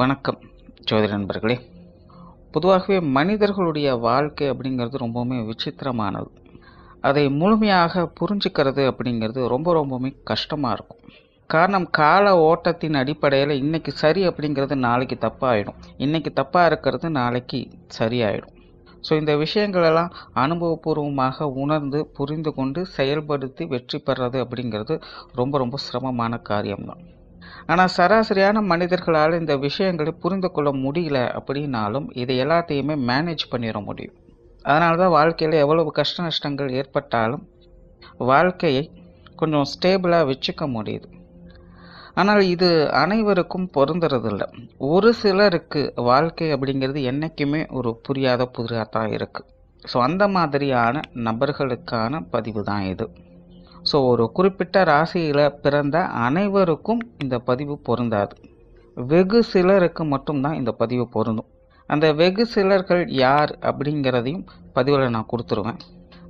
வணக்கம் ஜோதி நண்பர்களே பொதுவாகவே மனிதர்களுடைய வாழ்க்கை அப்படிங்கிறது ரொம்பவுமே விசித்திரமானது அதை முழுமையாக புரிஞ்சுக்கிறது அப்படிங்கிறது ரொம்ப ரொம்பவுமே கஷ்டமாக இருக்கும் காரணம் கால ஓட்டத்தின் அடிப்படையில் இன்றைக்கி சரி அப்படிங்கிறது நாளைக்கு தப்பாகிடும் இன்றைக்கி தப்பாக இருக்கிறது நாளைக்கு சரியாயிடும் ஸோ இந்த விஷயங்களெல்லாம் அனுபவபூர்வமாக உணர்ந்து புரிந்து கொண்டு செயல்படுத்தி வெற்றி பெறது அப்படிங்கிறது ரொம்ப ரொம்ப சிரமமான காரியம்தான் ஆனால் சராசரியான மனிதர்களால் இந்த விஷயங்களை புரிந்து கொள்ள முடியல அப்படின்னாலும் இது எல்லாத்தையுமே மேனேஜ் பண்ணிட முடியும் அதனால தான் வாழ்க்கையில் எவ்வளவு கஷ்ட நஷ்டங்கள் ஏற்பட்டாலும் வாழ்க்கையை கொஞ்சம் ஸ்டேபிளாக வச்சுக்க முடியுது ஆனால் இது அனைவருக்கும் பொருந்துறதில்லை ஒரு சிலருக்கு வாழ்க்கை அப்படிங்கிறது என்றைக்குமே ஒரு புரியாத புதிராக தான் இருக்குது ஸோ அந்த மாதிரியான நபர்களுக்கான பதிவு தான் இது ஸோ ஒரு குறிப்பிட்ட ராசியில் பிறந்த அனைவருக்கும் இந்த பதிவு பொருந்தாது வெகு சிலருக்கு மட்டும்தான் இந்த பதிவு பொருந்தும் அந்த வெகு சிலர்கள் யார் அப்படிங்கிறதையும் பதிவில் நான் கொடுத்துருவேன்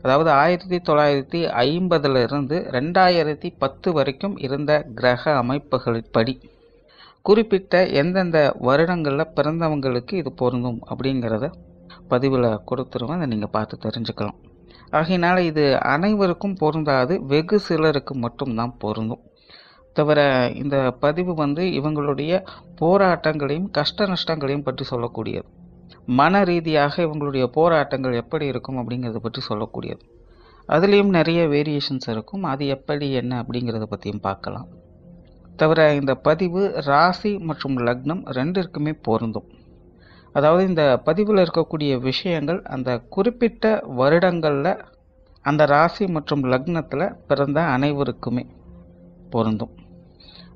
அதாவது ஆயிரத்தி தொள்ளாயிரத்தி ஐம்பதுலேருந்து ரெண்டாயிரத்தி பத்து வரைக்கும் இருந்த கிரக அமைப்புகளின்படி குறிப்பிட்ட எந்தெந்த வருடங்களில் பிறந்தவங்களுக்கு இது பொருந்தும் அப்படிங்கிறத பதிவில் கொடுத்துருவேன் அதை நீங்கள் பார்த்து தெரிஞ்சுக்கலாம் ஆகையினால் இது அனைவருக்கும் பொருந்தாது வெகு சிலருக்கு மட்டும்தான் பொருந்தும் தவிர இந்த பதிவு வந்து இவங்களுடைய போராட்டங்களையும் கஷ்ட நஷ்டங்களையும் பற்றி சொல்லக்கூடியது மன ரீதியாக இவங்களுடைய போராட்டங்கள் எப்படி இருக்கும் அப்படிங்கிறத பற்றி சொல்லக்கூடியது அதுலேயும் நிறைய வேரியேஷன்ஸ் இருக்கும் அது எப்படி என்ன அப்படிங்கிறத பற்றியும் பார்க்கலாம் தவிர இந்த பதிவு ராசி மற்றும் லக்னம் ரெண்டிற்குமே பொருந்தும் அதாவது இந்த பதிவில் இருக்கக்கூடிய விஷயங்கள் அந்த குறிப்பிட்ட வருடங்களில் அந்த ராசி மற்றும் லக்னத்தில் பிறந்த அனைவருக்குமே பொருந்தும்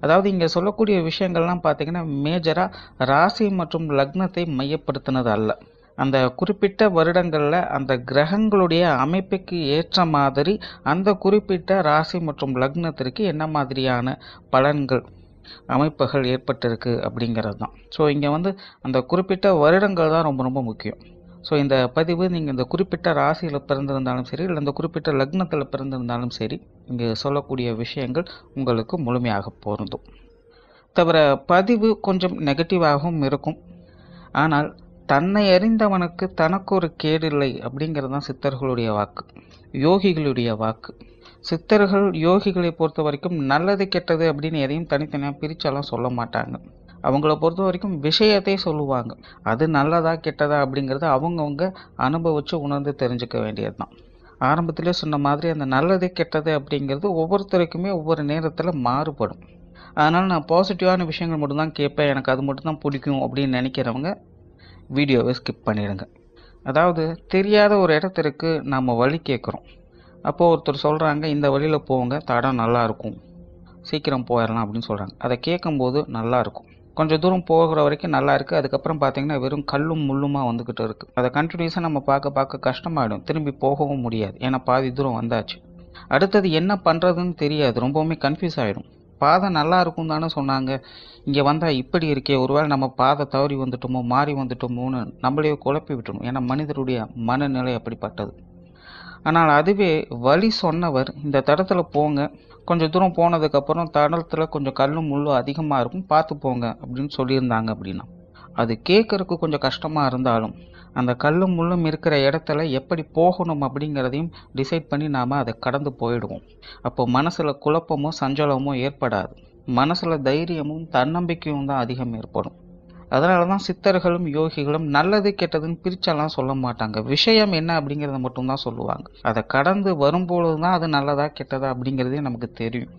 அதாவது இங்கே சொல்லக்கூடிய விஷயங்கள்லாம் பார்த்திங்கன்னா மேஜராக ராசி மற்றும் லக்னத்தை மையப்படுத்தினது அல்ல அந்த குறிப்பிட்ட வருடங்களில் அந்த கிரகங்களுடைய அமைப்புக்கு ஏற்ற மாதிரி அந்த குறிப்பிட்ட ராசி மற்றும் லக்னத்திற்கு என்ன மாதிரியான பலன்கள் அமைப்புகள் ஏற்பட்டிருக்கு அப்படிங்கிறது தான் ஸோ இங்கே வந்து அந்த குறிப்பிட்ட வருடங்கள் தான் ரொம்ப ரொம்ப முக்கியம் ஸோ இந்த பதிவு நீங்கள் இந்த குறிப்பிட்ட ராசியில் பிறந்திருந்தாலும் சரி இல்லை இந்த குறிப்பிட்ட லக்னத்தில் பிறந்திருந்தாலும் சரி இங்கே சொல்லக்கூடிய விஷயங்கள் உங்களுக்கு முழுமையாக பொருந்தும் தவிர பதிவு கொஞ்சம் நெகட்டிவாகவும் இருக்கும் ஆனால் தன்னை அறிந்தவனுக்கு தனக்கு ஒரு கேடில்லை அப்படிங்கிறது தான் சித்தர்களுடைய வாக்கு யோகிகளுடைய வாக்கு சித்தர்கள் யோகிகளை பொறுத்த வரைக்கும் நல்லது கெட்டது அப்படின்னு எதையும் தனித்தனியாக பிரிச்செல்லாம் சொல்ல மாட்டாங்க அவங்கள பொறுத்த வரைக்கும் விஷயத்தை சொல்லுவாங்க அது நல்லதா கெட்டதா அப்படிங்கிறத அவங்கவுங்க அனுபவித்து உணர்ந்து தெரிஞ்சுக்க வேண்டியது தான் ஆரம்பத்திலே சொன்ன மாதிரி அந்த நல்லது கெட்டது அப்படிங்கிறது ஒவ்வொருத்தருக்குமே ஒவ்வொரு நேரத்தில் மாறுபடும் அதனால் நான் பாசிட்டிவான விஷயங்கள் மட்டும்தான் கேட்பேன் எனக்கு அது மட்டும்தான் பிடிக்கும் அப்படின்னு நினைக்கிறவங்க வீடியோவை ஸ்கிப் பண்ணிடுங்க அதாவது தெரியாத ஒரு இடத்திற்கு நாம் வழி கேட்குறோம் அப்போது ஒருத்தர் சொல்கிறாங்க இந்த வழியில் போங்க தடம் நல்லாயிருக்கும் சீக்கிரம் போயிடலாம் அப்படின்னு சொல்கிறாங்க அதை கேட்கும்போது நல்லாயிருக்கும் கொஞ்சம் தூரம் போகிற வரைக்கும் நல்லா இருக்குது அதுக்கப்புறம் பார்த்தீங்கன்னா வெறும் கல்லும் முள்ளுமாக வந்துக்கிட்டு இருக்குது அதை கண்டினியூஸாக நம்ம பார்க்க பார்க்க கஷ்டமாயிடும் திரும்பி போகவும் முடியாது ஏன்னா பாதி தூரம் வந்தாச்சு அடுத்தது என்ன பண்ணுறதுன்னு தெரியாது ரொம்பவுமே கன்ஃபியூஸ் ஆகிடும் பாதை நல்லா இருக்கும் தானே சொன்னாங்க இங்கே வந்தால் இப்படி இருக்கே ஒருவேளை நம்ம பாதை தவறி வந்துட்டோமோ மாறி வந்துட்டோமோன்னு நம்மளையே குழப்பி விட்டுணும் ஏன்னா மனிதருடைய மனநிலை அப்படிப்பட்டது ஆனால் அதுவே வழி சொன்னவர் இந்த தடத்தில் போங்க கொஞ்சம் தூரம் போனதுக்கப்புறம் தடத்தில் கொஞ்சம் கல்லும் முள்ளும் அதிகமாக இருக்கும் பார்த்து போங்க அப்படின்னு சொல்லியிருந்தாங்க அப்படின்னா அது கேட்குறக்கு கொஞ்சம் கஷ்டமாக இருந்தாலும் அந்த கல்லும் முள்ளும் இருக்கிற இடத்துல எப்படி போகணும் அப்படிங்கிறதையும் டிசைட் பண்ணி நாம் அதை கடந்து போயிடுவோம் அப்போ மனசில் குழப்பமோ சஞ்சலமோ ஏற்படாது மனசில் தைரியமும் தன்னம்பிக்கையும் தான் அதிகம் ஏற்படும் அதனால தான் சித்தர்களும் யோகிகளும் நல்லது கெட்டதுன்னு பிரிச்செல்லாம் சொல்ல மாட்டாங்க விஷயம் என்ன அப்படிங்கிறத மட்டும்தான் சொல்லுவாங்க அதை கடந்து வரும்பொழுது தான் அது நல்லதா கெட்டதா அப்படிங்கிறதே நமக்கு தெரியும்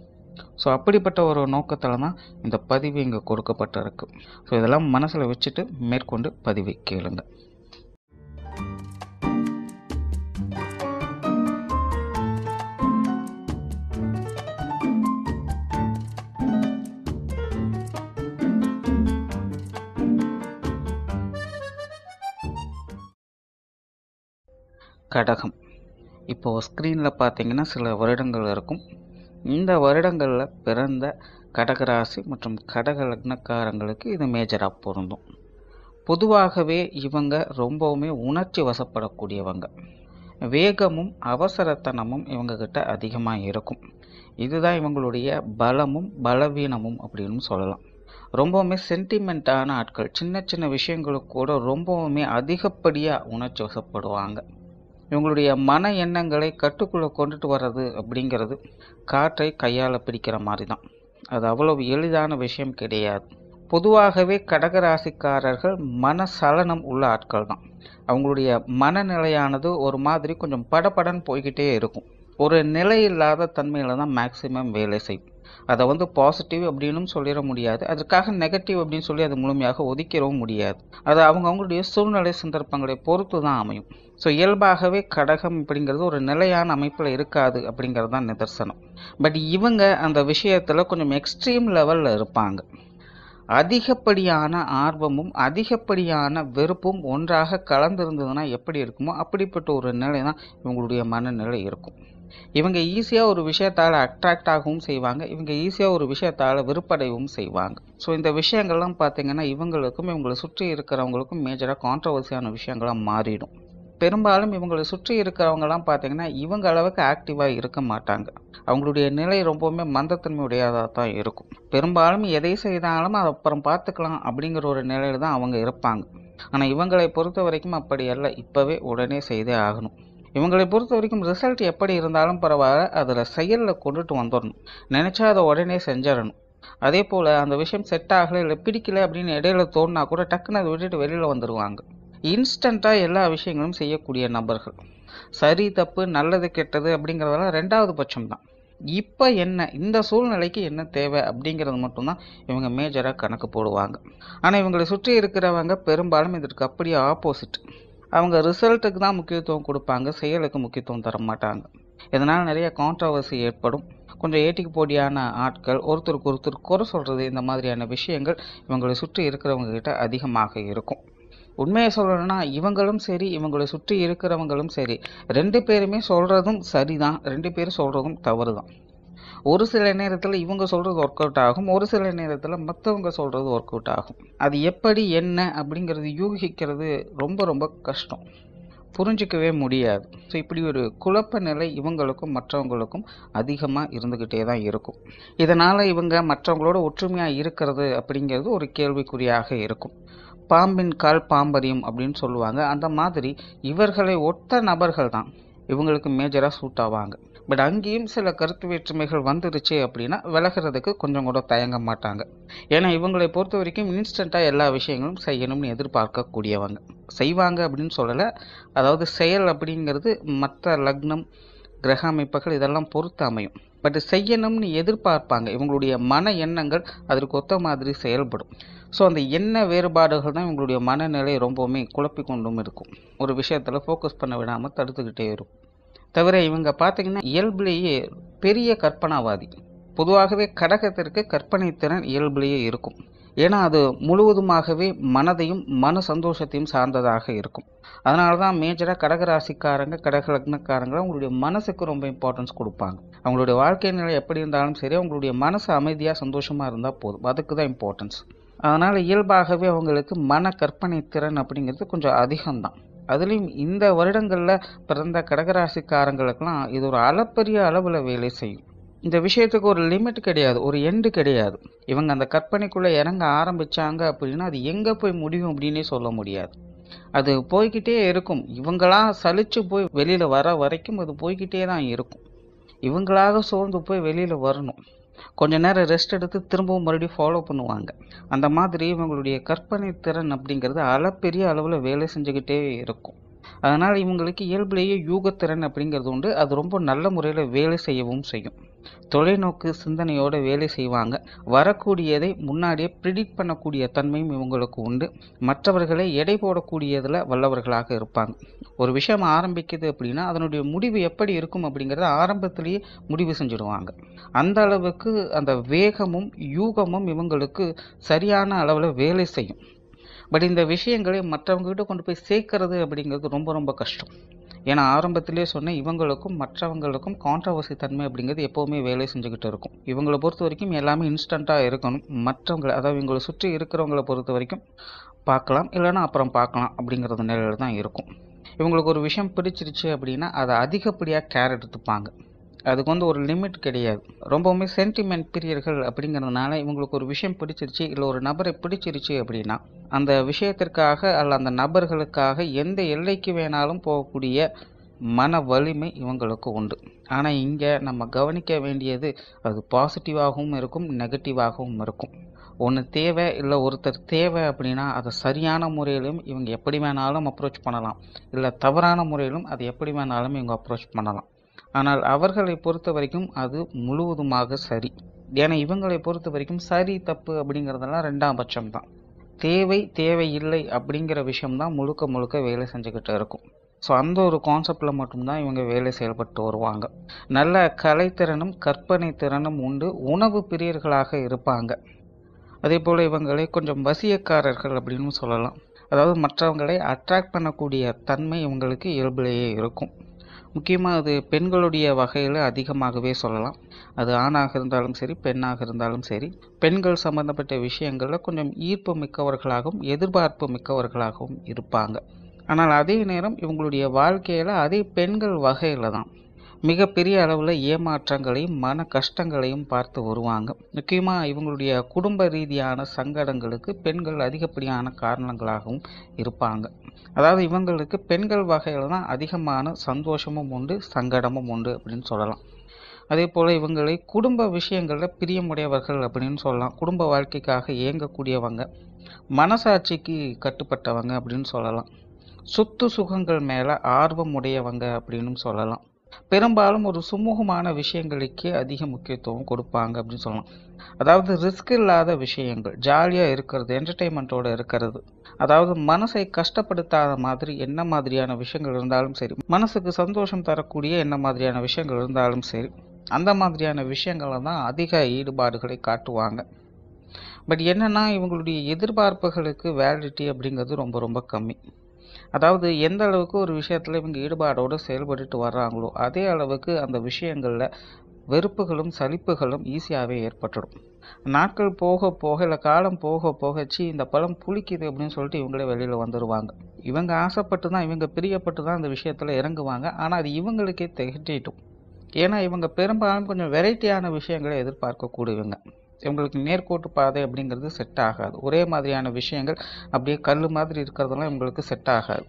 ஸோ அப்படிப்பட்ட ஒரு நோக்கத்தால் தான் இந்த பதிவு இங்கே கொடுக்கப்பட்டிருக்கு ஸோ இதெல்லாம் மனசில் வச்சுட்டு மேற்கொண்டு பதிவை கேளுங்கள் கடகம் இப்போது ஸ்க்ரீனில் பார்த்தீங்கன்னா சில வருடங்கள் இருக்கும் இந்த வருடங்களில் பிறந்த கடகராசி மற்றும் கடக லக்னக்காரங்களுக்கு இது மேஜராக பொருந்தும் பொதுவாகவே இவங்க ரொம்பவுமே உணர்ச்சி வசப்படக்கூடியவங்க வேகமும் அவசரத்தனமும் இவங்கக்கிட்ட அதிகமாக இருக்கும் இதுதான் இவங்களுடைய பலமும் பலவீனமும் அப்படின்னு சொல்லலாம் ரொம்பவுமே சென்டிமெண்ட்டான ஆட்கள் சின்ன சின்ன விஷயங்களுக்கு கூட ரொம்பவுமே அதிகப்படியாக உணர்ச்சி வசப்படுவாங்க இவங்களுடைய மன எண்ணங்களை கட்டுக்குள்ளே கொண்டுட்டு வர்றது அப்படிங்கிறது காற்றை கையால் பிடிக்கிற மாதிரி தான் அது அவ்வளவு எளிதான விஷயம் கிடையாது பொதுவாகவே கடகராசிக்காரர்கள் மன சலனம் உள்ள ஆட்கள் தான் அவங்களுடைய மனநிலையானது ஒரு மாதிரி கொஞ்சம் படப்படன் போய்கிட்டே இருக்கும் ஒரு நிலை இல்லாத தன்மையில் தான் மேக்சிமம் வேலை செய்யும் அதை வந்து பாசிட்டிவ் அப்படின்னும் சொல்லிட முடியாது அதற்காக நெகட்டிவ் அப்படின்னு சொல்லி அது முழுமையாக ஒதுக்கிடவும் முடியாது அது அவங்க அவங்களுடைய சூழ்நிலை சந்தர்ப்பங்களை பொறுத்து தான் அமையும் ஸோ இயல்பாகவே கடகம் அப்படிங்கிறது ஒரு நிலையான அமைப்பில் இருக்காது அப்படிங்கிறது தான் நிதர்சனம் பட் இவங்க அந்த விஷயத்தில் கொஞ்சம் எக்ஸ்ட்ரீம் லெவலில் இருப்பாங்க அதிகப்படியான ஆர்வமும் அதிகப்படியான வெறுப்பும் ஒன்றாக கலந்துருந்ததுன்னா எப்படி இருக்குமோ அப்படிப்பட்ட ஒரு நிலை தான் இவங்களுடைய மனநிலை இருக்கும் இவங்க ஈஸியாக ஒரு விஷயத்தால் அட்ராக்ட் ஆகவும் செய்வாங்க இவங்க ஈஸியாக ஒரு விஷயத்தால் விருப்படையவும் செய்வாங்க ஸோ இந்த விஷயங்கள்லாம் பார்த்திங்கன்னா இவங்களுக்கும் இவங்களை சுற்றி இருக்கிறவங்களுக்கும் மேஜராக கான்ட்ரவர்சியான விஷயங்களாக மாறிடும் பெரும்பாலும் இவங்களை சுற்றி இருக்கிறவங்கலாம் பார்த்திங்கன்னா இவங்க அளவுக்கு ஆக்டிவாக இருக்க மாட்டாங்க அவங்களுடைய நிலை ரொம்பவுமே மந்தத்தன்மையுடையதாக தான் இருக்கும் பெரும்பாலும் எதை செய்தாலும் அதை அப்புறம் பார்த்துக்கலாம் அப்படிங்கிற ஒரு நிலையில் தான் அவங்க இருப்பாங்க ஆனால் இவங்களை பொறுத்த வரைக்கும் அப்படி அல்ல இப்போவே உடனே செய்தே ஆகணும் இவங்களை பொறுத்த வரைக்கும் ரிசல்ட் எப்படி இருந்தாலும் பரவாயில்ல அதில் செயலில் கொண்டுட்டு வந்துடணும் நினச்சா அதை உடனே செஞ்சிடணும் அதே போல் அந்த விஷயம் செட் ஆகலை இல்லை பிடிக்கலை அப்படின்னு இடையில தோணுனா கூட டக்குன்னு அதை விட்டுட்டு வெளியில் வந்துடுவாங்க இன்ஸ்டண்ட்டாக எல்லா விஷயங்களும் செய்யக்கூடிய நபர்கள் சரி தப்பு நல்லது கெட்டது அப்படிங்கிறதெல்லாம் ரெண்டாவது பட்சம் தான் இப்போ என்ன இந்த சூழ்நிலைக்கு என்ன தேவை அப்படிங்கிறது மட்டும்தான் இவங்க மேஜராக கணக்கு போடுவாங்க ஆனால் இவங்களை சுற்றி இருக்கிறவங்க பெரும்பாலும் இதற்கு அப்படியே ஆப்போசிட் அவங்க ரிசல்ட்டுக்கு தான் முக்கியத்துவம் கொடுப்பாங்க செயலுக்கு முக்கியத்துவம் தர மாட்டாங்க இதனால் நிறைய கான்ட்ரவர்சி ஏற்படும் கொஞ்சம் ஏட்டிக்கு போடியான ஆட்கள் ஒருத்தருக்கு ஒருத்தர் குறை சொல்கிறது இந்த மாதிரியான விஷயங்கள் இவங்களை சுற்றி இருக்கிறவங்க கிட்ட அதிகமாக இருக்கும் உண்மையை சொல்லணும்னா இவங்களும் சரி இவங்களை சுற்றி இருக்கிறவங்களும் சரி ரெண்டு பேருமே சொல்கிறதும் சரிதான் ரெண்டு பேரும் சொல்கிறதும் தவறு தான் ஒரு சில நேரத்தில் இவங்க சொல்கிறது ஒர்க் அவுட் ஆகும் ஒரு சில நேரத்தில் மற்றவங்க சொல்கிறது ஒர்க் அவுட் ஆகும் அது எப்படி என்ன அப்படிங்கிறது யூகிக்கிறது ரொம்ப ரொம்ப கஷ்டம் புரிஞ்சிக்கவே முடியாது ஸோ இப்படி ஒரு குழப்ப நிலை இவங்களுக்கும் மற்றவங்களுக்கும் அதிகமாக இருந்துக்கிட்டே தான் இருக்கும் இதனால் இவங்க மற்றவங்களோட ஒற்றுமையாக இருக்கிறது அப்படிங்கிறது ஒரு கேள்விக்குறியாக இருக்கும் பாம்பின் கால் பாம்பரியம் அப்படின்னு சொல்லுவாங்க அந்த மாதிரி இவர்களை ஒத்த நபர்கள் தான் இவங்களுக்கு மேஜராக சூட் ஆவாங்க பட் அங்கேயும் சில கருத்து வேற்றுமைகள் வந்துருச்சு அப்படின்னா விலகிறதுக்கு கொஞ்சம் கூட தயங்க மாட்டாங்க ஏன்னா இவங்களை பொறுத்த வரைக்கும் இன்ஸ்டண்ட்டாக எல்லா விஷயங்களும் செய்யணும்னு எதிர்பார்க்கக்கூடியவங்க செய்வாங்க அப்படின்னு சொல்லலை அதாவது செயல் அப்படிங்கிறது மற்ற லக்னம் கிரக அமைப்புகள் இதெல்லாம் பொறுத்து அமையும் பட் செய்யணும்னு எதிர்பார்ப்பாங்க இவங்களுடைய மன எண்ணங்கள் அதற்கு ஒத்த மாதிரி செயல்படும் ஸோ அந்த எண்ண வேறுபாடுகள் தான் இவங்களுடைய மனநிலை ரொம்பவுமே குழப்பி கொண்டும் இருக்கும் ஒரு விஷயத்தில் ஃபோக்கஸ் பண்ண விடாமல் தடுத்துக்கிட்டே இருக்கும் தவிர இவங்க பார்த்திங்கன்னா இயல்புலேயே பெரிய கற்பனாவாதி பொதுவாகவே கடகத்திற்கு கற்பனை திறன் இயல்புலேயே இருக்கும் ஏன்னா அது முழுவதுமாகவே மனதையும் மன சந்தோஷத்தையும் சார்ந்ததாக இருக்கும் அதனால தான் மேஜராக கடகராசிக்காரங்க கடகலக்னக்காரங்க அவங்களுடைய மனசுக்கு ரொம்ப இம்பார்ட்டன்ஸ் கொடுப்பாங்க அவங்களுடைய வாழ்க்கை நிலை எப்படி இருந்தாலும் சரி அவங்களுடைய மனசு அமைதியாக சந்தோஷமாக இருந்தால் போதும் அதுக்கு தான் இம்பார்ட்டன்ஸ் அதனால் இயல்பாகவே அவங்களுக்கு மன கற்பனை திறன் அப்படிங்கிறது கொஞ்சம் அதிகம்தான் அதுலேயும் இந்த வருடங்களில் பிறந்த கடகராசிக்காரங்களுக்கெல்லாம் இது ஒரு அளப்பரிய அளவில் வேலை செய்யும் இந்த விஷயத்துக்கு ஒரு லிமிட் கிடையாது ஒரு எண்டு கிடையாது இவங்க அந்த கற்பனைக்குள்ளே இறங்க ஆரம்பித்தாங்க அப்படின்னா அது எங்கே போய் முடியும் அப்படின்னே சொல்ல முடியாது அது போய்கிட்டே இருக்கும் இவங்களாக சலித்து போய் வெளியில் வர வரைக்கும் அது போய்கிட்டே தான் இருக்கும் இவங்களாக சோர்ந்து போய் வெளியில் வரணும் கொஞ்ச நேரம் ரெஸ்ட் எடுத்து திரும்பவும் மறுபடியும் ஃபாலோ பண்ணுவாங்க அந்த மாதிரி இவங்களுடைய கற்பனை திறன் அப்படிங்கிறது அளப்பெரிய அளவில் வேலை செஞ்சுக்கிட்டே இருக்கும் அதனால் இவங்களுக்கு இயல்புலேயே யூகத்திறன் அப்படிங்கிறது உண்டு அது ரொம்ப நல்ல முறையில் வேலை செய்யவும் செய்யும் தொலைநோக்கு சிந்தனையோடு வேலை செய்வாங்க வரக்கூடியதை முன்னாடியே ப்ரிடிக்ட் பண்ணக்கூடிய தன்மையும் இவங்களுக்கு உண்டு மற்றவர்களை எடை போடக்கூடியதில் வல்லவர்களாக இருப்பாங்க ஒரு விஷயம் ஆரம்பிக்குது அப்படின்னா அதனுடைய முடிவு எப்படி இருக்கும் அப்படிங்கிறத ஆரம்பத்திலேயே முடிவு செஞ்சுடுவாங்க அந்த அளவுக்கு அந்த வேகமும் யூகமும் இவங்களுக்கு சரியான அளவில் வேலை செய்யும் பட் இந்த விஷயங்களை மற்றவங்ககிட்ட கொண்டு போய் சேர்க்கறது அப்படிங்கிறது ரொம்ப ரொம்ப கஷ்டம் ஏன்னா ஆரம்பத்திலே சொன்னேன் இவங்களுக்கும் மற்றவங்களுக்கும் கான்ட்ரவர்சி தன்மை அப்படிங்கிறது எப்போவுமே வேலை செஞ்சுக்கிட்டு இருக்கும் இவங்களை பொறுத்த வரைக்கும் எல்லாமே இன்ஸ்டண்ட்டாக இருக்கணும் மற்றவங்களை அதாவது இவங்களை சுற்றி இருக்கிறவங்களை பொறுத்த வரைக்கும் பார்க்கலாம் இல்லைன்னா அப்புறம் பார்க்கலாம் அப்படிங்கிறது நிலையில் தான் இருக்கும் இவங்களுக்கு ஒரு விஷயம் பிடிச்சிருச்சு அப்படின்னா அதை அதிகப்படியாக கேர் எடுத்துப்பாங்க அதுக்கு வந்து ஒரு லிமிட் கிடையாது ரொம்பவுமே சென்டிமெண்ட் பிரியர்கள் அப்படிங்கிறதுனால இவங்களுக்கு ஒரு விஷயம் பிடிச்சிருச்சு இல்லை ஒரு நபரை பிடிச்சிருச்சு அப்படின்னா அந்த விஷயத்திற்காக அல்ல அந்த நபர்களுக்காக எந்த எல்லைக்கு வேணாலும் போகக்கூடிய மன வலிமை இவங்களுக்கு உண்டு ஆனால் இங்கே நம்ம கவனிக்க வேண்டியது அது பாசிட்டிவாகவும் இருக்கும் நெகட்டிவாகவும் இருக்கும் ஒன்று தேவை இல்லை ஒருத்தர் தேவை அப்படின்னா அதை சரியான முறையிலும் இவங்க எப்படி வேணாலும் அப்ரோச் பண்ணலாம் இல்லை தவறான முறையிலும் அது எப்படி வேணாலும் இவங்க அப்ரோச் பண்ணலாம் ஆனால் அவர்களை பொறுத்த வரைக்கும் அது முழுவதுமாக சரி ஏன்னா இவங்களை பொறுத்த வரைக்கும் சரி தப்பு அப்படிங்கிறதெல்லாம் ரெண்டாம் பட்சம் தான் தேவை தேவையில்லை அப்படிங்கிற விஷயம்தான் முழுக்க முழுக்க வேலை செஞ்சுக்கிட்டு இருக்கும் ஸோ அந்த ஒரு கான்செப்டில் மட்டும்தான் இவங்க வேலை செயல்பட்டு வருவாங்க நல்ல கலைத்திறனும் கற்பனை திறனும் உண்டு உணவு பிரியர்களாக இருப்பாங்க அதே போல் இவங்களை கொஞ்சம் வசியக்காரர்கள் அப்படின்னு சொல்லலாம் அதாவது மற்றவங்களை அட்ராக்ட் பண்ணக்கூடிய தன்மை இவங்களுக்கு இயல்பிலேயே இருக்கும் முக்கியமாக அது பெண்களுடைய வகையில் அதிகமாகவே சொல்லலாம் அது ஆணாக இருந்தாலும் சரி பெண்ணாக இருந்தாலும் சரி பெண்கள் சம்பந்தப்பட்ட விஷயங்களில் கொஞ்சம் ஈர்ப்பு மிக்கவர்களாகவும் எதிர்பார்ப்பு மிக்கவர்களாகவும் இருப்பாங்க ஆனால் அதே நேரம் இவங்களுடைய வாழ்க்கையில் அதே பெண்கள் வகையில் தான் மிகப்பெரிய அளவில் ஏமாற்றங்களையும் மன கஷ்டங்களையும் பார்த்து வருவாங்க முக்கியமாக இவங்களுடைய குடும்ப ரீதியான சங்கடங்களுக்கு பெண்கள் அதிகப்படியான காரணங்களாகவும் இருப்பாங்க அதாவது இவங்களுக்கு பெண்கள் வகையில் தான் அதிகமான சந்தோஷமும் உண்டு சங்கடமும் உண்டு அப்படின்னு சொல்லலாம் அதே போல் இவங்களை குடும்ப விஷயங்களில் பிரியமுடையவர்கள் அப்படின்னு சொல்லலாம் குடும்ப வாழ்க்கைக்காக இயங்கக்கூடியவங்க மனசாட்சிக்கு கட்டுப்பட்டவங்க அப்படின்னு சொல்லலாம் சொத்து சுகங்கள் மேலே ஆர்வம் உடையவங்க அப்படின்னு சொல்லலாம் பெரும்பாலும் ஒரு சுமூகமான விஷயங்களுக்கே அதிக முக்கியத்துவம் கொடுப்பாங்க அப்படின்னு சொல்லலாம் அதாவது ரிஸ்க் இல்லாத விஷயங்கள் ஜாலியாக இருக்கிறது என்டர்டெயின்மெண்ட்டோடு இருக்கிறது அதாவது மனசை கஷ்டப்படுத்தாத மாதிரி என்ன மாதிரியான விஷயங்கள் இருந்தாலும் சரி மனசுக்கு சந்தோஷம் தரக்கூடிய என்ன மாதிரியான விஷயங்கள் இருந்தாலும் சரி அந்த மாதிரியான விஷயங்களை தான் அதிக ஈடுபாடுகளை காட்டுவாங்க பட் என்னென்னா இவங்களுடைய எதிர்பார்ப்புகளுக்கு வேலிடிட்டி அப்படிங்கிறது ரொம்ப ரொம்ப கம்மி அதாவது எந்த அளவுக்கு ஒரு விஷயத்தில் இவங்க ஈடுபாடோடு செயல்பட்டு வர்றாங்களோ அதே அளவுக்கு அந்த விஷயங்களில் வெறுப்புகளும் சலிப்புகளும் ஈஸியாகவே ஏற்பட்டுடும் நாட்கள் போக போக இல்லை காலம் போக போகச்சு இந்த பழம் புளிக்குது அப்படின்னு சொல்லிட்டு இவங்களே வெளியில் வந்துடுவாங்க இவங்க ஆசைப்பட்டு தான் இவங்க பிரியப்பட்டு தான் அந்த விஷயத்தில் இறங்குவாங்க ஆனால் அது இவங்களுக்கே திகட்டிட்டும் ஏன்னா இவங்க பெரும்பாலும் கொஞ்சம் வெரைட்டியான விஷயங்களை எதிர்பார்க்கக்கூடியவங்க இவங்களுக்கு நேர்கோட்டு பாதை அப்படிங்கிறது செட் ஆகாது ஒரே மாதிரியான விஷயங்கள் அப்படியே கல் மாதிரி இருக்கிறதெல்லாம் இவங்களுக்கு செட் ஆகாது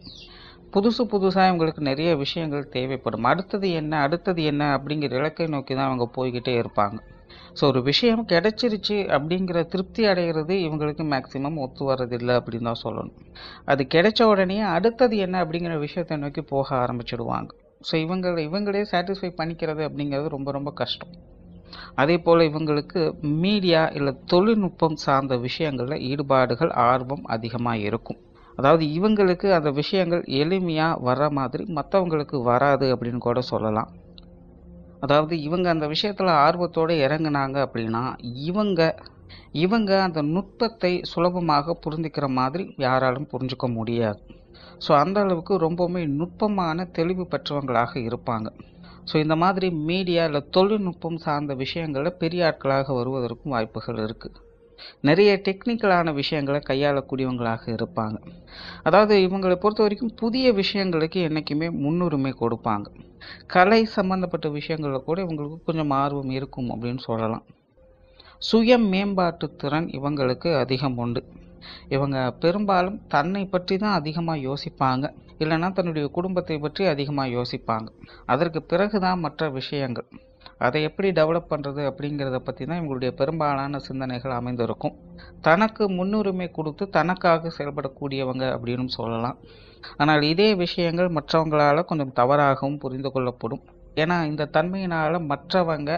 புதுசு புதுசாக இவங்களுக்கு நிறைய விஷயங்கள் தேவைப்படும் அடுத்தது என்ன அடுத்தது என்ன அப்படிங்கிற இலக்கை நோக்கி தான் அவங்க போய்கிட்டே இருப்பாங்க ஸோ ஒரு விஷயம் கிடைச்சிருச்சு அப்படிங்கிற திருப்தி அடைகிறது இவங்களுக்கு மேக்சிமம் ஒத்து வர்றதில்லை அப்படின்னு தான் சொல்லணும் அது கிடைச்ச உடனே அடுத்தது என்ன அப்படிங்கிற விஷயத்தை நோக்கி போக ஆரம்பிச்சிடுவாங்க ஸோ இவங்களை இவங்களே சாட்டிஸ்ஃபை பண்ணிக்கிறது அப்படிங்கிறது ரொம்ப ரொம்ப கஷ்டம் அதே போல் இவங்களுக்கு மீடியா இல்லை தொழில்நுட்பம் சார்ந்த விஷயங்களில் ஈடுபாடுகள் ஆர்வம் அதிகமாக இருக்கும் அதாவது இவங்களுக்கு அந்த விஷயங்கள் எளிமையாக வர மாதிரி மற்றவங்களுக்கு வராது அப்படின்னு கூட சொல்லலாம் அதாவது இவங்க அந்த விஷயத்தில் ஆர்வத்தோடு இறங்கினாங்க அப்படின்னா இவங்க இவங்க அந்த நுட்பத்தை சுலபமாக புரிஞ்சிக்கிற மாதிரி யாராலும் புரிஞ்சுக்க முடியாது ஸோ அந்த அளவுக்கு ரொம்பவுமே நுட்பமான தெளிவு பெற்றவங்களாக இருப்பாங்க ஸோ இந்த மாதிரி மீடியா இல்லை தொழில்நுட்பம் சார்ந்த விஷயங்களில் பெரிய ஆட்களாக வருவதற்கும் வாய்ப்புகள் இருக்குது நிறைய டெக்னிக்கலான விஷயங்களை கையாளக்கூடியவங்களாக இருப்பாங்க அதாவது இவங்களை பொறுத்த வரைக்கும் புதிய விஷயங்களுக்கு என்றைக்குமே முன்னுரிமை கொடுப்பாங்க கலை சம்பந்தப்பட்ட விஷயங்களில் கூட இவங்களுக்கு கொஞ்சம் ஆர்வம் இருக்கும் அப்படின்னு சொல்லலாம் சுய மேம்பாட்டு திறன் இவங்களுக்கு அதிகம் உண்டு இவங்க பெரும்பாலும் தன்னை பற்றி தான் அதிகமாக யோசிப்பாங்க இல்லைன்னா தன்னுடைய குடும்பத்தை பற்றி அதிகமாக யோசிப்பாங்க அதற்கு பிறகு தான் மற்ற விஷயங்கள் அதை எப்படி டெவலப் பண்ணுறது அப்படிங்கிறத பற்றி தான் இவங்களுடைய பெரும்பாலான சிந்தனைகள் அமைந்திருக்கும் தனக்கு முன்னுரிமை கொடுத்து தனக்காக செயல்படக்கூடியவங்க அப்படின்னு சொல்லலாம் ஆனால் இதே விஷயங்கள் மற்றவங்களால் கொஞ்சம் தவறாகவும் புரிந்து கொள்ளப்படும் ஏன்னா இந்த தன்மையினால் மற்றவங்க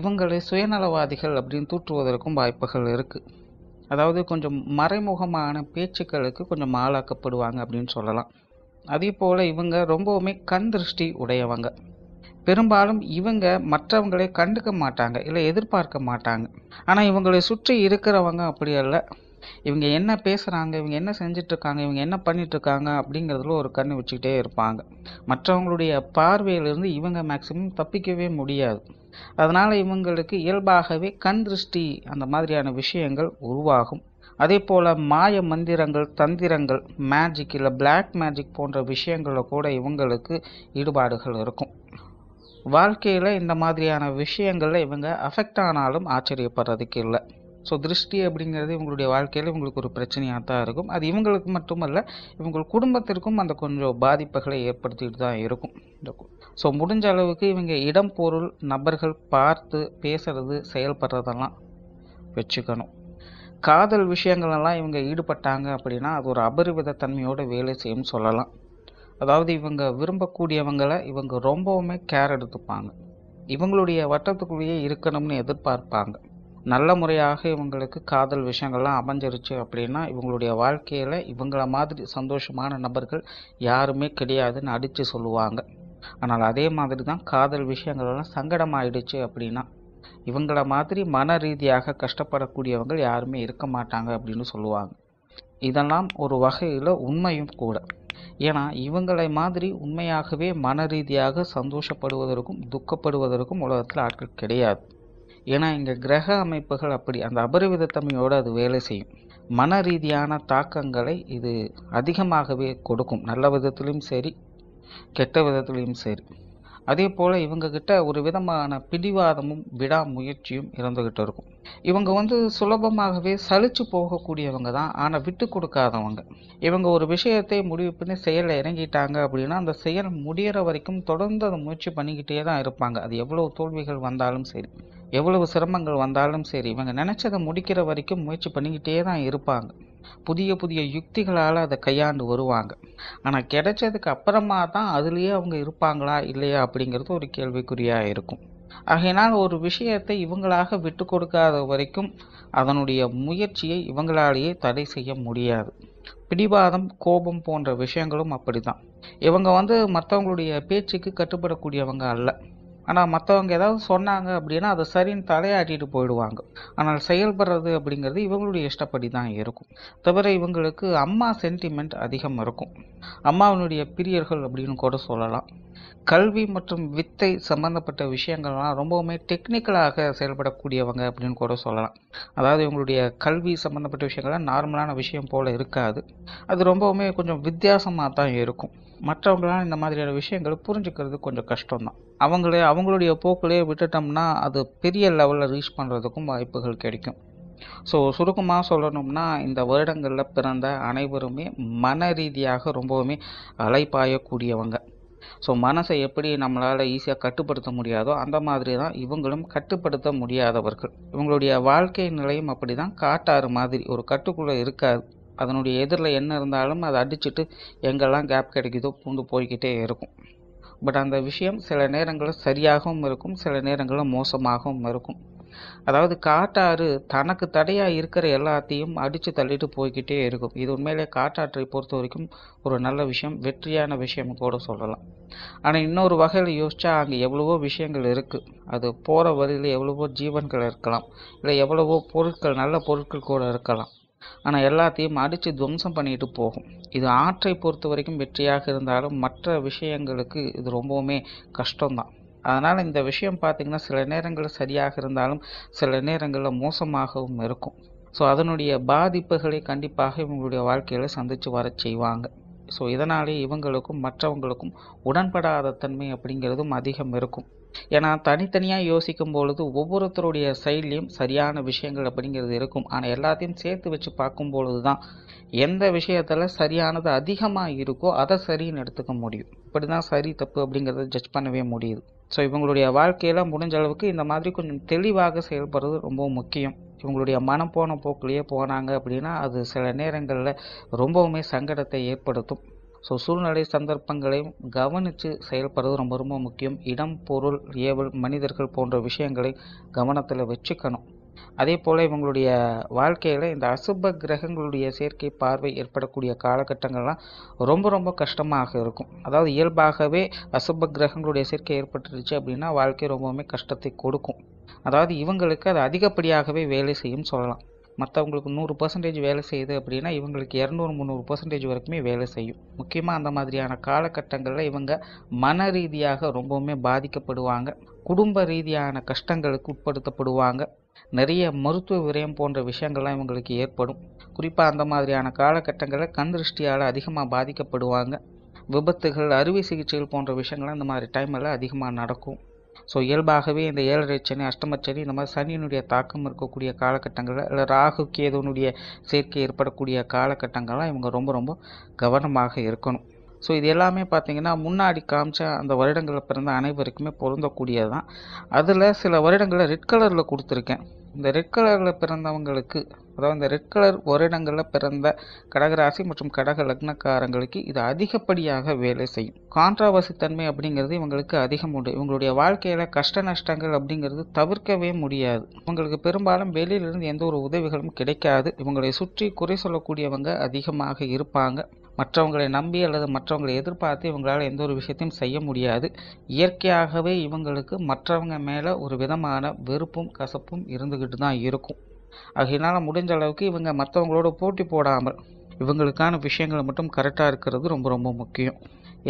இவங்களை சுயநலவாதிகள் அப்படின்னு தூற்றுவதற்கும் வாய்ப்புகள் இருக்குது அதாவது கொஞ்சம் மறைமுகமான பேச்சுக்களுக்கு கொஞ்சம் ஆளாக்கப்படுவாங்க அப்படின்னு சொல்லலாம் அதே போல் இவங்க ரொம்பவுமே கண் திருஷ்டி உடையவங்க பெரும்பாலும் இவங்க மற்றவங்களை கண்டுக்க மாட்டாங்க இல்லை எதிர்பார்க்க மாட்டாங்க ஆனால் இவங்களை சுற்றி இருக்கிறவங்க அப்படி இல்லை இவங்க என்ன பேசுகிறாங்க இவங்க என்ன இருக்காங்க இவங்க என்ன பண்ணிகிட்ருக்காங்க அப்படிங்கிறதுல ஒரு கண் வச்சுக்கிட்டே இருப்பாங்க மற்றவங்களுடைய பார்வையிலிருந்து இவங்க மேக்சிமம் தப்பிக்கவே முடியாது அதனால் இவங்களுக்கு இயல்பாகவே கண் திருஷ்டி அந்த மாதிரியான விஷயங்கள் உருவாகும் அதே போல் மாய மந்திரங்கள் தந்திரங்கள் மேஜிக் இல்லை பிளாக் மேஜிக் போன்ற விஷயங்களில் கூட இவங்களுக்கு ஈடுபாடுகள் இருக்கும் வாழ்க்கையில் இந்த மாதிரியான விஷயங்களில் இவங்க அஃபெக்ட் ஆனாலும் ஆச்சரியப்படுறதுக்கு இல்லை ஸோ திருஷ்டி அப்படிங்கிறது இவங்களுடைய வாழ்க்கையில் இவங்களுக்கு ஒரு பிரச்சனையாக தான் இருக்கும் அது இவங்களுக்கு மட்டுமல்ல இவங்க குடும்பத்திற்கும் அந்த கொஞ்சம் பாதிப்புகளை ஏற்படுத்திட்டு தான் இருக்கும் ஸோ முடிஞ்ச அளவுக்கு இவங்க இடம் பொருள் நபர்கள் பார்த்து பேசுறது செயல்படுறதெல்லாம் வச்சுக்கணும் காதல் விஷயங்களெல்லாம் இவங்க ஈடுபட்டாங்க அப்படின்னா அது ஒரு அபரிவித தன்மையோட வேலை செய்யும் சொல்லலாம் அதாவது இவங்க விரும்பக்கூடியவங்களை இவங்க ரொம்பவுமே கேர் எடுத்துப்பாங்க இவங்களுடைய வட்டத்துக்குள்ளேயே இருக்கணும்னு எதிர்பார்ப்பாங்க நல்ல முறையாக இவங்களுக்கு காதல் விஷயங்கள்லாம் அமைஞ்சிருச்சு அப்படின்னா இவங்களுடைய வாழ்க்கையில் இவங்கள மாதிரி சந்தோஷமான நபர்கள் யாருமே கிடையாதுன்னு அடித்து சொல்லுவாங்க ஆனால் அதே மாதிரி தான் காதல் விஷயங்கள்லாம் சங்கடமாயிடுச்சு அப்படின்னா இவங்கள மாதிரி மன ரீதியாக கஷ்டப்படக்கூடியவங்கள் யாருமே இருக்க மாட்டாங்க அப்படின்னு சொல்லுவாங்க இதெல்லாம் ஒரு வகையில் உண்மையும் கூட ஏன்னா இவங்களை மாதிரி உண்மையாகவே மன ரீதியாக சந்தோஷப்படுவதற்கும் துக்கப்படுவதற்கும் உலகத்தில் ஆட்கள் கிடையாது ஏன்னா இங்கே கிரக அமைப்புகள் அப்படி அந்த அபரிவிதத்தன்மையோடு அது வேலை செய்யும் மன ரீதியான தாக்கங்களை இது அதிகமாகவே கொடுக்கும் நல்ல விதத்துலேயும் சரி கெட்ட விதத்திலையும் சரி அதே போல் இவங்கக்கிட்ட ஒரு விதமான பிடிவாதமும் விடாமுயற்சியும் இருந்துக்கிட்டு இருக்கும் இவங்க வந்து சுலபமாகவே சலிச்சு போகக்கூடியவங்க தான் ஆனால் விட்டு கொடுக்காதவங்க இவங்க ஒரு விஷயத்தை முடிவு பண்ணி செயலில் இறங்கிட்டாங்க அப்படின்னா அந்த செயல் முடிகிற வரைக்கும் தொடர்ந்து அதை முயற்சி பண்ணிக்கிட்டே தான் இருப்பாங்க அது எவ்வளோ தோல்விகள் வந்தாலும் சரி எவ்வளவு சிரமங்கள் வந்தாலும் சரி இவங்க நினச்சதை முடிக்கிற வரைக்கும் முயற்சி பண்ணிக்கிட்டே தான் இருப்பாங்க புதிய புதிய யுக்திகளால் அதை கையாண்டு வருவாங்க ஆனால் கிடைச்சதுக்கு அப்புறமா தான் அதுலேயே அவங்க இருப்பாங்களா இல்லையா அப்படிங்கிறது ஒரு கேள்விக்குறியாக இருக்கும் ஆகையினால் ஒரு விஷயத்தை இவங்களாக விட்டு கொடுக்காத வரைக்கும் அதனுடைய முயற்சியை இவங்களாலேயே தடை செய்ய முடியாது பிடிவாதம் கோபம் போன்ற விஷயங்களும் அப்படிதான் இவங்க வந்து மற்றவங்களுடைய பேச்சுக்கு கட்டுப்படக்கூடியவங்க அல்ல ஆனால் மற்றவங்க ஏதாவது சொன்னாங்க அப்படின்னா அதை சரின்னு தலையாட்டிட்டு போயிடுவாங்க ஆனால் செயல்படுறது அப்படிங்கிறது இவங்களுடைய இஷ்டப்படி தான் இருக்கும் தவிர இவங்களுக்கு அம்மா சென்டிமெண்ட் அதிகம் இருக்கும் அம்மாவினுடைய பிரியர்கள் அப்படின்னு கூட சொல்லலாம் கல்வி மற்றும் வித்தை சம்பந்தப்பட்ட விஷயங்கள்லாம் ரொம்பவுமே டெக்னிக்கலாக செயல்படக்கூடியவங்க அப்படின்னு கூட சொல்லலாம் அதாவது இவங்களுடைய கல்வி சம்பந்தப்பட்ட விஷயங்கள்லாம் நார்மலான விஷயம் போல் இருக்காது அது ரொம்பவுமே கொஞ்சம் வித்தியாசமாக தான் இருக்கும் மற்றவங்களால் இந்த மாதிரியான விஷயங்களை புரிஞ்சுக்கிறது கொஞ்சம் கஷ்டம்தான் அவங்களே அவங்களுடைய போக்கிலேயே விட்டுட்டோம்னா அது பெரிய லெவலில் ரீச் பண்ணுறதுக்கும் வாய்ப்புகள் கிடைக்கும் ஸோ சுருக்கமாக சொல்லணும்னா இந்த வருடங்களில் பிறந்த அனைவருமே மன ரீதியாக ரொம்பவுமே அலைப்பாயக்கூடியவங்க ஸோ மனசை எப்படி நம்மளால் ஈஸியாக கட்டுப்படுத்த முடியாதோ அந்த மாதிரி தான் இவங்களும் கட்டுப்படுத்த முடியாதவர்கள் இவங்களுடைய வாழ்க்கை நிலையும் அப்படி தான் காட்டாறு மாதிரி ஒரு கட்டுக்குள்ளே இருக்காது அதனுடைய எதிரில் என்ன இருந்தாலும் அதை அடிச்சுட்டு எங்கெல்லாம் கேப் கிடைக்குதோ பூண்டு போய்கிட்டே இருக்கும் பட் அந்த விஷயம் சில நேரங்களில் சரியாகவும் இருக்கும் சில நேரங்களில் மோசமாகவும் இருக்கும் அதாவது காட்டாறு தனக்கு தடையாக இருக்கிற எல்லாத்தையும் அடித்து தள்ளிட்டு போய்கிட்டே இருக்கும் இது உண்மையிலே காட்டாற்றை பொறுத்த வரைக்கும் ஒரு நல்ல விஷயம் வெற்றியான விஷயம் கூட சொல்லலாம் ஆனால் இன்னொரு வகையில் யோசித்தா அங்கே எவ்வளவோ விஷயங்கள் இருக்குது அது போகிற வழியில் எவ்வளவோ ஜீவன்கள் இருக்கலாம் இல்லை எவ்வளவோ பொருட்கள் நல்ல பொருட்கள் கூட இருக்கலாம் ஆனால் எல்லாத்தையும் அடித்து துவம்சம் பண்ணிட்டு போகும் இது ஆற்றை பொறுத்த வரைக்கும் வெற்றியாக இருந்தாலும் மற்ற விஷயங்களுக்கு இது ரொம்பவுமே கஷ்டம்தான் அதனால் இந்த விஷயம் பார்த்திங்கன்னா சில நேரங்களில் சரியாக இருந்தாலும் சில நேரங்களில் மோசமாகவும் இருக்கும் ஸோ அதனுடைய பாதிப்புகளை கண்டிப்பாக இவங்களுடைய வாழ்க்கையில் சந்தித்து வர செய்வாங்க ஸோ இதனாலே இவங்களுக்கும் மற்றவங்களுக்கும் உடன்படாத தன்மை அப்படிங்கிறதும் அதிகம் இருக்கும் ஏன்னா தனித்தனியாக யோசிக்கும் பொழுது ஒவ்வொருத்தருடைய சைட்லேயும் சரியான விஷயங்கள் அப்படிங்கிறது இருக்கும் ஆனால் எல்லாத்தையும் சேர்த்து வச்சு பார்க்கும் பொழுது தான் எந்த விஷயத்தில் சரியானது அதிகமாக இருக்கோ அதை சரின்னு எடுத்துக்க முடியும் இப்படி தான் சரி தப்பு அப்படிங்கிறத ஜட்ஜ் பண்ணவே முடியுது ஸோ இவங்களுடைய வாழ்க்கையில் முடிஞ்ச அளவுக்கு இந்த மாதிரி கொஞ்சம் தெளிவாக செயல்படுறது ரொம்ப முக்கியம் இவங்களுடைய மனம் போன போக்குலேயே போனாங்க அப்படின்னா அது சில நேரங்களில் ரொம்பவுமே சங்கடத்தை ஏற்படுத்தும் ஸோ சூழ்நிலை சந்தர்ப்பங்களையும் கவனித்து செயல்படுறது ரொம்ப ரொம்ப முக்கியம் இடம் பொருள் ஏவல் மனிதர்கள் போன்ற விஷயங்களை கவனத்தில் வச்சுக்கணும் அதே போல் இவங்களுடைய வாழ்க்கையில் இந்த அசுப கிரகங்களுடைய செயற்கை பார்வை ஏற்படக்கூடிய காலகட்டங்கள்லாம் ரொம்ப ரொம்ப கஷ்டமாக இருக்கும் அதாவது இயல்பாகவே அசுப கிரகங்களுடைய சேர்க்கை ஏற்பட்டுருச்சு அப்படின்னா வாழ்க்கை ரொம்பவுமே கஷ்டத்தை கொடுக்கும் அதாவது இவங்களுக்கு அது அதிகப்படியாகவே வேலை செய்யும் சொல்லலாம் மற்றவங்களுக்கு நூறு பர்சன்டேஜ் வேலை செய்யுது அப்படின்னா இவங்களுக்கு இரநூறு முந்நூறு பர்சன்டேஜ் வரைக்குமே வேலை செய்யும் முக்கியமாக அந்த மாதிரியான காலகட்டங்களில் இவங்க மன ரீதியாக ரொம்பவுமே பாதிக்கப்படுவாங்க குடும்ப ரீதியான கஷ்டங்களுக்கு உட்படுத்தப்படுவாங்க நிறைய மருத்துவ விரயம் போன்ற விஷயங்கள்லாம் இவங்களுக்கு ஏற்படும் குறிப்பாக அந்த மாதிரியான காலகட்டங்களில் கண் திருஷ்டியால் அதிகமாக பாதிக்கப்படுவாங்க விபத்துகள் அறுவை சிகிச்சைகள் போன்ற விஷயங்கள்லாம் இந்த மாதிரி டைமில் அதிகமாக நடக்கும் ஸோ இயல்பாகவே இந்த ஏழரை சனி அஷ்டமச்சனி இந்த மாதிரி சனியினுடைய தாக்கம் இருக்கக்கூடிய காலகட்டங்களில் இல்லை ராகு கேதுனுடைய சேர்க்கை ஏற்படக்கூடிய காலகட்டங்கள்லாம் இவங்க ரொம்ப ரொம்ப கவனமாக இருக்கணும் ஸோ இது எல்லாமே பார்த்திங்கன்னா முன்னாடி காமிச்ச அந்த வருடங்களில் பிறந்த அனைவருக்குமே பொருந்தக்கூடியது தான் அதில் சில வருடங்களில் ரெட் கலரில் கொடுத்துருக்கேன் இந்த ரெட் கலரில் பிறந்தவங்களுக்கு அதாவது இந்த ரெட் கலர் வருடங்களில் பிறந்த கடகராசி மற்றும் கடக லக்னக்காரங்களுக்கு இது அதிகப்படியாக வேலை செய்யும் கான்ட்ராவர்சி தன்மை அப்படிங்கிறது இவங்களுக்கு அதிகம் உண்டு இவங்களுடைய வாழ்க்கையில் கஷ்ட நஷ்டங்கள் அப்படிங்கிறது தவிர்க்கவே முடியாது இவங்களுக்கு பெரும்பாலும் வெளியிலிருந்து எந்த ஒரு உதவிகளும் கிடைக்காது இவங்களை சுற்றி குறை சொல்லக்கூடியவங்க அதிகமாக இருப்பாங்க மற்றவங்களை நம்பி அல்லது மற்றவங்களை எதிர்பார்த்து இவங்களால் எந்த ஒரு விஷயத்தையும் செய்ய முடியாது இயற்கையாகவே இவங்களுக்கு மற்றவங்க மேலே ஒரு விதமான வெறுப்பும் கசப்பும் இருந்துக்கிட்டு தான் இருக்கும் ஆகையினால் முடிஞ்ச அளவுக்கு இவங்க மற்றவங்களோட போட்டி போடாமல் இவங்களுக்கான விஷயங்களை மட்டும் கரெக்டாக இருக்கிறது ரொம்ப ரொம்ப முக்கியம்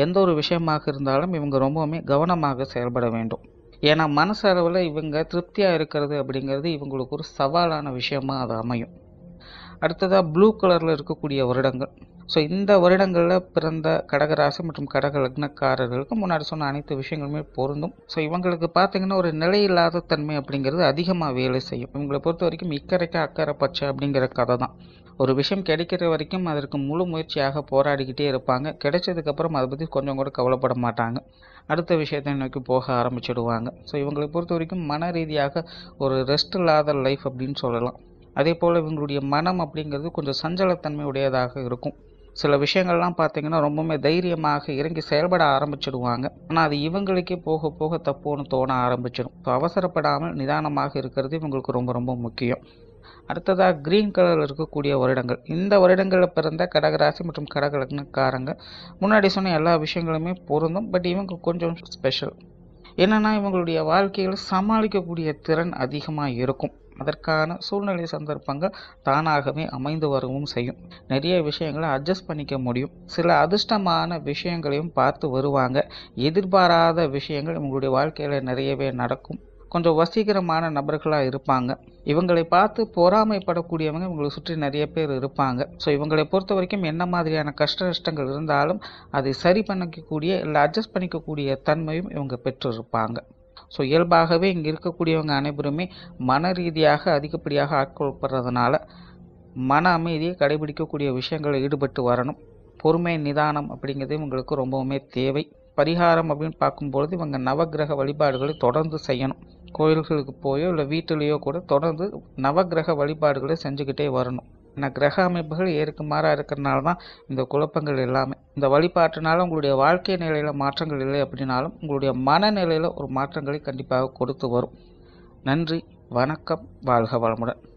எந்த ஒரு விஷயமாக இருந்தாலும் இவங்க ரொம்பவுமே கவனமாக செயல்பட வேண்டும் ஏன்னா மனசளவில் இவங்க திருப்தியாக இருக்கிறது அப்படிங்கிறது இவங்களுக்கு ஒரு சவாலான விஷயமாக அது அமையும் அடுத்ததாக ப்ளூ கலரில் இருக்கக்கூடிய வருடங்கள் ஸோ இந்த வருடங்களில் பிறந்த கடகராசி மற்றும் கடக லக்னக்காரர்களுக்கு முன்னாடி சொன்ன அனைத்து விஷயங்களுமே பொருந்தும் ஸோ இவங்களுக்கு பார்த்தீங்கன்னா ஒரு நிலையில்லாத தன்மை அப்படிங்கிறது அதிகமாக வேலை செய்யும் இவங்களை பொறுத்த வரைக்கும் இக்கரைக்கு அக்கறை பச்சை அப்படிங்கிற கதை தான் ஒரு விஷயம் கிடைக்கிற வரைக்கும் அதற்கு முழு முயற்சியாக போராடிக்கிட்டே இருப்பாங்க கிடைச்சதுக்கப்புறம் அதை பற்றி கொஞ்சம் கூட கவலைப்பட மாட்டாங்க அடுத்த விஷயத்தை நோக்கி போக ஆரம்பிச்சிடுவாங்க ஸோ இவங்களை பொறுத்த வரைக்கும் மன ரீதியாக ஒரு ரெஸ்ட் இல்லாத லைஃப் அப்படின்னு சொல்லலாம் அதே போல் இவங்களுடைய மனம் அப்படிங்கிறது கொஞ்சம் சஞ்சலத்தன்மையுடையதாக இருக்கும் சில விஷயங்கள்லாம் பார்த்திங்கன்னா ரொம்பவுமே தைரியமாக இறங்கி செயல்பட ஆரம்பிச்சிடுவாங்க ஆனால் அது இவங்களுக்கே போக போக தப்புன்னு தோண ஆரம்பிச்சிடும் ஸோ அவசரப்படாமல் நிதானமாக இருக்கிறது இவங்களுக்கு ரொம்ப ரொம்ப முக்கியம் அடுத்ததாக க்ரீன் கலரில் இருக்கக்கூடிய வருடங்கள் இந்த வருடங்களில் பிறந்த கடகராசி மற்றும் கடகலக்னக்காரங்க முன்னாடி சொன்ன எல்லா விஷயங்களுமே பொருந்தும் பட் இவங்க கொஞ்சம் ஸ்பெஷல் என்னென்னா இவங்களுடைய வாழ்க்கையில் சமாளிக்கக்கூடிய திறன் அதிகமாக இருக்கும் அதற்கான சூழ்நிலை சந்தர்ப்பங்கள் தானாகவே அமைந்து வரவும் செய்யும் நிறைய விஷயங்களை அட்ஜஸ்ட் பண்ணிக்க முடியும் சில அதிர்ஷ்டமான விஷயங்களையும் பார்த்து வருவாங்க எதிர்பாராத விஷயங்கள் உங்களுடைய வாழ்க்கையில் நிறையவே நடக்கும் கொஞ்சம் வசீகரமான நபர்களாக இருப்பாங்க இவங்களை பார்த்து பொறாமைப்படக்கூடியவங்க இவங்களை சுற்றி நிறைய பேர் இருப்பாங்க ஸோ இவங்களை பொறுத்த வரைக்கும் என்ன மாதிரியான கஷ்ட நஷ்டங்கள் இருந்தாலும் அதை சரி பண்ணிக்கக்கூடிய இல்லை அட்ஜஸ்ட் பண்ணிக்கக்கூடிய தன்மையும் இவங்க பெற்றிருப்பாங்க ஸோ இயல்பாகவே இங்கே இருக்கக்கூடியவங்க அனைவருமே மன ரீதியாக அதிகப்படியாக ஆட்கொள்படுறதுனால மன அமைதியை கடைபிடிக்கக்கூடிய விஷயங்களில் ஈடுபட்டு வரணும் பொறுமை நிதானம் அப்படிங்கிறது இவங்களுக்கு ரொம்பவுமே தேவை பரிகாரம் அப்படின்னு பார்க்கும்பொழுது இவங்க நவகிரக வழிபாடுகளை தொடர்ந்து செய்யணும் கோயில்களுக்கு போயோ இல்லை வீட்டிலேயோ கூட தொடர்ந்து நவகிரக வழிபாடுகளை செஞ்சுக்கிட்டே வரணும் ஆனால் கிரக அமைப்புகள் ஏற்கு மாறாக இருக்கிறனால தான் இந்த குழப்பங்கள் எல்லாமே இந்த வழிபாட்டினால உங்களுடைய வாழ்க்கை நிலையில் மாற்றங்கள் இல்லை அப்படின்னாலும் உங்களுடைய மனநிலையில் ஒரு மாற்றங்களை கண்டிப்பாக கொடுத்து வரும் நன்றி வணக்கம் வாழ்க வளமுடன்